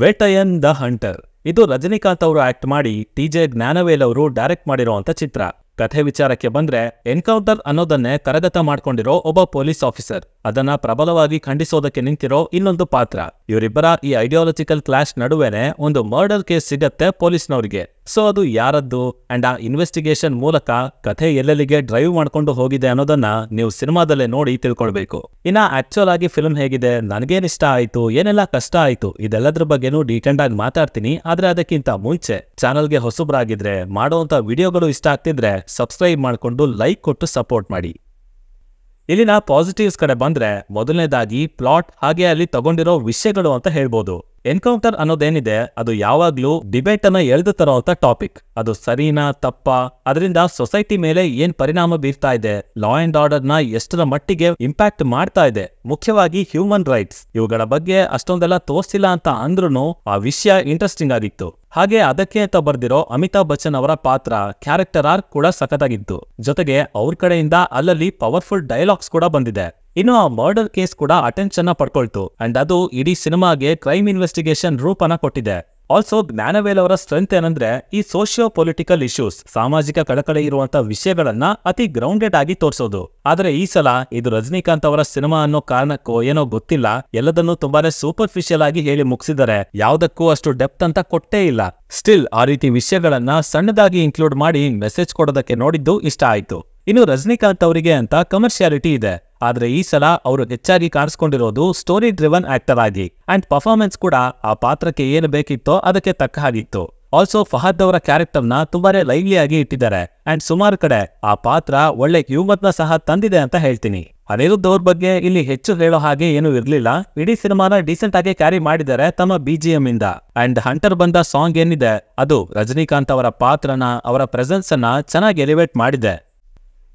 vet iron the hunter ಇದು ರಜನಿಕಾಂತ್ ಅವರು act ಮಾಡಿ ಟಿ ಜೆ ಜ್ಞಾನವೇಲ್ ಅವರು ಡೈರೆಕ್ಟ್ ಮಾಡಿರುವಂತ ಚಿತ್ರ ಕಥೆ ವಿಚಾರಕ್ಕೆ ಬಂದ್ರೆ ಎನ್ಕೌಂಟರ್ ಅನ್ನೋದನ್ನೇ ಕರಗತ ಮಾಡ್ಕೊಂಡಿರೋ ಒಬ್ಬ ಪೊಲೀಸ್ ಆಫೀಸರ್ ಅದನ್ನ ಪ್ರಬಲವಾಗಿ ಖಂಡಿಸೋದಕ್ಕೆ ನಿಂತಿರೋ ಇನ್ನೊಂದು ಪಾತ್ರ ಇವರಿಬ್ಬರ ಈ ಐಡಿಯಾಲಜಿಕಲ್ ಕ್ಲಾಶ್ ನಡುವೆನೆ ಒಂದು ಮರ್ಡರ್ ಕೇಸ್ ಸಿಗತ್ತೆ ಪೊಲೀಸ್ನವರಿಗೆ ಸೊ ಅದು ಯಾರದ್ದು ಅಂಡ್ ಆ ಇನ್ವೆಸ್ಟಿಗೇಷನ್ ಮೂಲಕ ಕಥೆ ಎಲ್ಲೆಲ್ಲಿಗೆ ಡ್ರೈವ್ ಮಾಡ್ಕೊಂಡು ಹೋಗಿದೆ ಅನ್ನೋದನ್ನ ನೀವು ಸಿನಿಮಾದಲ್ಲೇ ನೋಡಿ ತಿಳ್ಕೊಳ್ಬೇಕು ಇನ್ನ ಆಕ್ಚುಯಲ್ ಆಗಿ ಫಿಲ್ಮ್ ಹೇಗಿದೆ ನನ್ಗೇನ್ ಇಷ್ಟ ಆಯ್ತು ಏನೆಲ್ಲ ಕಷ್ಟ ಆಯ್ತು ಇದೆಲ್ಲದ್ರ ಬಗ್ಗೆನೂ ಡೀಟೆಂಡ್ ಆಗಿ ಮಾತಾಡ್ತೀನಿ ಆದ್ರೆ ಅದಕ್ಕಿಂತ ಮುಂಚೆ ಚಾನಲ್ಗೆ ಹೊಸಬ್ರಾಗಿದ್ರೆ ಮಾಡುವಂತ ವಿಡಿಯೋಗಳು ಇಷ್ಟ ಆಗ್ತಿದ್ರೆ ಸಬ್ಸ್ಕ್ರೈಬ್ ಮಾಡ್ಕೊಂಡು ಲೈಕ್ ಕೊಟ್ಟು ಸಪೋರ್ಟ್ ಮಾಡಿ ಇಲ್ಲಿನ ಪಾಸಿಟಿವ್ಸ್ ಕಡೆ ಬಂದ್ರೆ ಮೊದಲನೇದಾಗಿ ಪ್ಲಾಟ್ ಹಾಗೆ ಅಲ್ಲಿ ತಗೊಂಡಿರೋ ವಿಷಯಗಳು ಅಂತ ಹೇಳ್ಬೋದು ಎನ್ಕೌಂಟರ್ ಅನ್ನೋದೇನಿದೆ ಅದು ಯಾವಾಗ್ಲೂ ಡಿಬೇಟ್ ಅನ್ನ ಎಳೆದು ತರುವಂತ ಟಾಪಿಕ್ ಅದು ಸರಿನಾ ತಪ್ಪಾ ಅದರಿಂದ ಸೊಸೈಟಿ ಮೇಲೆ ಏನ್ ಪರಿಣಾಮ ಬೀರ್ತಾ ಇದೆ ಲಾ ಅಂಡ್ ಆರ್ಡರ್ ನ ಎಷ್ಟರ ಮಟ್ಟಿಗೆ ಇಂಪ್ಯಾಕ್ಟ್ ಮಾಡ್ತಾ ಇದೆ ಮುಖ್ಯವಾಗಿ ಹ್ಯೂಮನ್ ರೈಟ್ಸ್ ಇವುಗಳ ಬಗ್ಗೆ ಅಷ್ಟೊಂದೆಲ್ಲ ತೋರಿಸಿಲ್ಲ ಅಂತ ಅಂದ್ರೂ ಆ ವಿಷಯ ಇಂಟ್ರೆಸ್ಟಿಂಗ್ ಆಗಿತ್ತು ಹಾಗೆ ಅದಕ್ಕೆ ಅಂತ ಬರ್ದಿರೋ ಅಮಿತಾಬ್ ಬಚ್ಚನ್ ಅವರ ಪಾತ್ರ ಕ್ಯಾರೆಕ್ಟರ್ ಆರ್ ಕೂಡ ಸಖತ್ತಾಗಿತ್ತು ಜೊತೆಗೆ ಅವ್ರ ಕಡೆಯಿಂದ ಅಲ್ಲಲ್ಲಿ ಪವರ್ಫುಲ್ ಡೈಲಾಗ್ಸ್ ಕೂಡ ಬಂದಿದೆ ಇನ್ನು ಆ ಮರ್ಡರ್ ಕೇಸ್ ಕೂಡ ಅಟೆನ್ಷನ್ ಪಡ್ಕೊಳ್ತು ಅಂಡ್ ಅದು ಇಡೀ ಸಿನಿಮಾಗೆ ಕ್ರೈಮ್ ಇನ್ವೆಸ್ಟಿಗೇಷನ್ ರೂಪನ ಕೊಟ್ಟಿದೆ ಆಲ್ಸೋ ಜ್ಞಾನವೇಲ್ ಅವರ ಸ್ಟ್ರೆಂತ್ ಏನಂದ್ರೆ ಈ ಸೋಶಿಯೋ ಪೊಲಿಟಿಕಲ್ ಇಶ್ಯೂಸ್ ಸಾಮಾಜಿಕ ಕಳಕಳಿ ಇರುವಂತಹ ವಿಷಯಗಳನ್ನ ಅತಿ ಗ್ರೌಂಡೆಡ್ ಆಗಿ ತೋರಿಸೋದು ಆದ್ರೆ ಈ ಸಲ ಇದು ರಜನಿಕಾಂತ್ ಅವರ ಸಿನಿಮಾ ಅನ್ನೋ ಕಾರಣಕ್ಕೋ ಏನೋ ಗೊತ್ತಿಲ್ಲ ಎಲ್ಲದನ್ನೂ ತುಂಬಾನೇ ಸೂಪರ್ಫಿಷಿಯಲ್ ಆಗಿ ಹೇಳಿ ಮುಗಿಸಿದರೆ ಯಾವುದಕ್ಕೂ ಅಷ್ಟು ಡೆಪ್ತ್ ಅಂತ ಕೊಟ್ಟೇ ಇಲ್ಲ ಸ್ಟಿಲ್ ಆ ರೀತಿ ವಿಷಯಗಳನ್ನ ಸಣ್ಣದಾಗಿ ಇನ್ಕ್ಲೂಡ್ ಮಾಡಿ ಮೆಸೇಜ್ ಕೊಡೋದಕ್ಕೆ ನೋಡಿದ್ದು ಇಷ್ಟ ಆಯ್ತು ಇನ್ನು ರಜನಿಕಾಂತ್ ಅವರಿಗೆ ಅಂತ ಕಮರ್ಷಿಯಾಲಿಟಿ ಇದೆ ಆದ್ರೆ ಈ ಸಲ ಅವರು ಹೆಚ್ಚಾಗಿ ಕಾಣಿಸ್ಕೊಂಡಿರೋದು ಸ್ಟೋರಿ ಡ್ರಿವನ್ ಆಕ್ಟರ್ ಆಗಿ ಅಂಡ್ ಪರ್ಫಾರ್ಮೆನ್ಸ್ ಕೂಡ ಆ ಪಾತ್ರಕ್ಕೆ ಏನು ಬೇಕಿತ್ತೋ ಅದಕ್ಕೆ ತಕ್ಕ ಹಾಗಿತ್ತು ಆಲ್ಸೋ ಫಹದ್ ಅವರ ಕ್ಯಾರೆಕ್ಟರ್ನ ತುಂಬಾನೇ ಲೈವ್ಲಿ ಆಗಿ ಇಟ್ಟಿದ್ದಾರೆ ಅಂಡ್ ಸುಮಾರು ಕಡೆ ಆ ಪಾತ್ರ ಒಳ್ಳೆ ಹ್ಯೂಮರ್ನ ಸಹ ತಂದಿದೆ ಅಂತ ಹೇಳ್ತೀನಿ ಅನಿರುದ್ಧ ಅವ್ರ ಬಗ್ಗೆ ಇಲ್ಲಿ ಹೆಚ್ಚು ಹೇಳೋ ಹಾಗೆ ಏನೂ ಇರಲಿಲ್ಲ ಇಡೀ ಸಿನಿಮಾನ ಡೀಸೆಂಟ್ ಆಗಿ ಕ್ಯಾರಿ ಮಾಡಿದ್ದಾರೆ ತಮ್ಮ ಬಿಜಿಎಂ ಇಂದ ಅಂಡ್ ಹಂಟರ್ ಬಂದ ಸಾಂಗ್ ಏನಿದೆ ಅದು ರಜನಿಕಾಂತ್ ಅವರ ಪಾತ್ರನ ಅವರ ಪ್ರೆಸೆನ್ಸ್ ಅನ್ನ ಚೆನ್ನಾಗಿ ಎಲಿವೇಟ್ ಮಾಡಿದೆ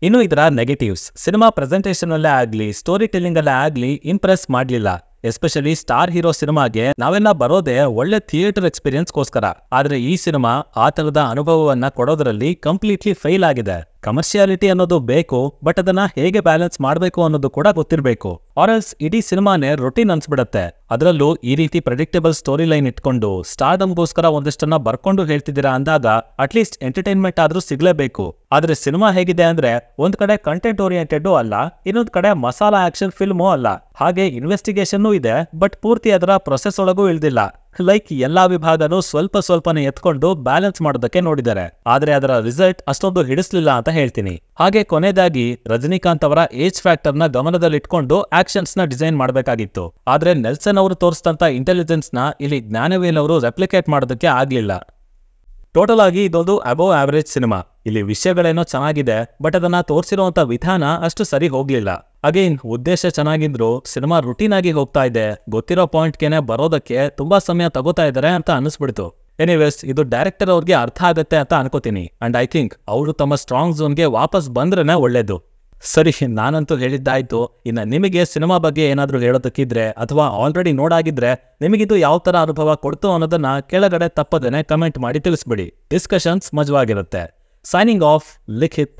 ಇನ್ನು ಇದರ ನೆಗೆಟಿವ್ಸ್ ಸಿನಿಮಾ ಪ್ರೆಸೆಂಟೇಷನ್ ಅಲ್ಲೇ ಆಗಲಿ ಸ್ಟೋರಿ ಟೆಲ್ಲಿಂಗ್ ಅಲ್ಲೇ ಆಗಲಿ ಇಂಪ್ರೆಸ್ ಮಾಡಲಿಲ್ಲ ಎಸ್ಪೆಷಲಿ ಸ್ಟಾರ್ ಹೀರೋ ಸಿನಿಮಾಗೆ ನಾವೆಲ್ಲ ಬರೋದೇ ಒಳ್ಳೆ ಥಿಯೇಟರ್ ಎಕ್ಸ್ಪೀರಿಯನ್ಸ್ಗೋಸ್ಕರ ಆದ್ರೆ ಈ ಸಿನಿಮಾ ಆ ತರದ ಅನುಭವವನ್ನ ಕೊಡೋದರಲ್ಲಿ ಕಂಪ್ಲೀಟ್ಲಿ ಫೇಲ್ ಆಗಿದೆ ಕಮರ್ಷಿಯಾಲಿಟಿ ಅನ್ನೋದು ಬೇಕು ಬಟ್ ಅದನ್ನ ಹೇಗೆ ಬ್ಯಾಲೆನ್ಸ್ ಮಾಡಬೇಕು ಅನ್ನೋದು ಕೂಡ ಗೊತ್ತಿರಬೇಕು ಆರ್ಎಸ್ ಇಡೀ ಸಿನಿಮಾನೇ ರೊಟೀನ್ ಅನ್ಸ್ಬಿಡತ್ತೆ ಅದರಲ್ಲೂ ಈ ರೀತಿ ಪ್ರೆಡಿಕ್ಟೇಬಲ್ ಸ್ಟೋರಿ ಲೈನ್ ಇಟ್ಕೊಂಡು ಸ್ಟಾರ್ಡಮ್ಗೋಸ್ಕರ ಒಂದಷ್ಟನ್ನ ಬರ್ಕೊಂಡು ಹೇಳ್ತಿದ್ದೀರಾ ಅಂದಾಗ ಅಟ್ಲೀಸ್ಟ್ ಎಂಟರ್ಟೈನ್ಮೆಂಟ್ ಆದ್ರೂ ಸಿಗ್ಲೇಬೇಕು ಆದ್ರೆ ಸಿನಿಮಾ ಹೇಗಿದೆ ಅಂದ್ರೆ ಒಂದ್ ಕಡೆ ಕಂಟೆಂಟ್ ಓರಿಯೆಂಟೆಡ್ ಅಲ್ಲ ಇನ್ನೊಂದ್ ಕಡೆ ಮಸಾಲಾ ಆಕ್ಷನ್ ಫಿಲ್ಮು ಅಲ್ಲ ಹಾಗೆ ಇನ್ವೆಸ್ಟಿಗೇಷನ್ ಇದೆ ಬಟ್ ಪೂರ್ತಿ ಅದರ ಪ್ರೊಸೆಸ್ ಒಳಗೂ ಇಳಿದಿಲ್ಲ ಲೈಕ್ ಎಲ್ಲಾ ವಿಭಾಗನೂ ಸ್ವಲ್ಪ ಸ್ವಲ್ಪನೇ ಎತ್ಕೊಂಡು ಬ್ಯಾಲೆನ್ಸ್ ಮಾಡೋದಕ್ಕೆ ನೋಡಿದ್ದಾರೆ ಆದ್ರೆ ಅದರ ರಿಸಲ್ಟ್ ಅಷ್ಟೊಂದು ಹಿಡಿಸ್ಲಿಲ್ಲ ಅಂತ ಹೇಳ್ತೀನಿ ಹಾಗೆ ಕೊನೆಯದಾಗಿ ರಜನಿಕಾಂತ್ ಅವರ ಏಜ್ ಫ್ಯಾಕ್ಟರ್ ನ ಗಮನದಲ್ಲಿಟ್ಕೊಂಡು ಆಕ್ಷನ್ಸ್ ನ ಡಿಸೈನ್ ಮಾಡಬೇಕಾಗಿತ್ತು ಆದ್ರೆ ನೆಲ್ಸನ್ ಅವರು ತೋರಿಸಿದಂತ ಇಂಟೆಲಿಜೆನ್ಸ್ ನ ಇಲ್ಲಿ ಜ್ಞಾನವೇಲ್ ಅವರು ರೆಪ್ಲಿಕೇಟ್ ಮಾಡೋದಕ್ಕೆ ಆಗ್ಲಿಲ್ಲ ಟೋಟಲ್ ಆಗಿ ಇದೊಂದು ಅಬೋ ಆವರೇಜ್ ಸಿನಿಮಾ ಇಲ್ಲಿ ವಿಷಯಗಳೇನೋ ಚೆನ್ನಾಗಿದೆ ಬಟ್ ಅದನ್ನ ತೋರಿಸಿರುವಂತ ವಿಧಾನ ಅಷ್ಟು ಸರಿ ಹೋಗ್ಲಿಲ್ಲ ಅಗೇನ್ ಉದ್ದೇಶ ಚೆನ್ನಾಗಿದ್ರು ಸಿನಿಮಾ ರುಟೀನ್ ಆಗಿ ಹೋಗ್ತಾ ಇದೆ ಗೊತ್ತಿರೋ ಪಾಯಿಂಟ್ಗೆನೆ ಬರೋದಕ್ಕೆ ತುಂಬಾ ಸಮಯ ತಗೋತಾ ಇದಾರೆ ಅಂತ ಅನಿಸ್ಬಿಡ್ತು ಎನಿವೇಸ್ ಇದು ಡೈರೆಕ್ಟರ್ ಅವ್ರಿಗೆ ಅರ್ಥ ಆಗತ್ತೆ ಅಂತ ಅನ್ಕೋತೀನಿ ಅಂಡ್ ಐ ಥಿಂಕ್ ಅವರು ತಮ್ಮ ಸ್ಟ್ರಾಂಗ್ ಗೆ ವಾಪಸ್ ಬಂದ್ರೇನೆ ಒಳ್ಳೇದು ಸರಿ ನಾನಂತೂ ಹೇಳಿದ್ದಾಯ್ತು ಇನ್ನು ನಿಮಗೆ ಸಿನಿಮಾ ಬಗ್ಗೆ ಏನಾದರೂ ಹೇಳೋದಕ್ಕಿದ್ರೆ ಅಥವಾ ಆಲ್ರೆಡಿ ನೋಡಾಗಿದ್ರೆ ನಿಮಗಿದು ಯಾವ ಥರ ಅನುಭವ ಕೊಡ್ತು ಅನ್ನೋದನ್ನ ಕೆಳಗಡೆ ತಪ್ಪದೇನೆ ಕಮೆಂಟ್ ಮಾಡಿ ತಿಳಿಸ್ಬಿಡಿ ಡಿಸ್ಕಷನ್ಸ್ ಮಜವಾಗಿರುತ್ತೆ ಸೈನಿಂಗ್ ಆಫ್ ಲಿಖಿತ್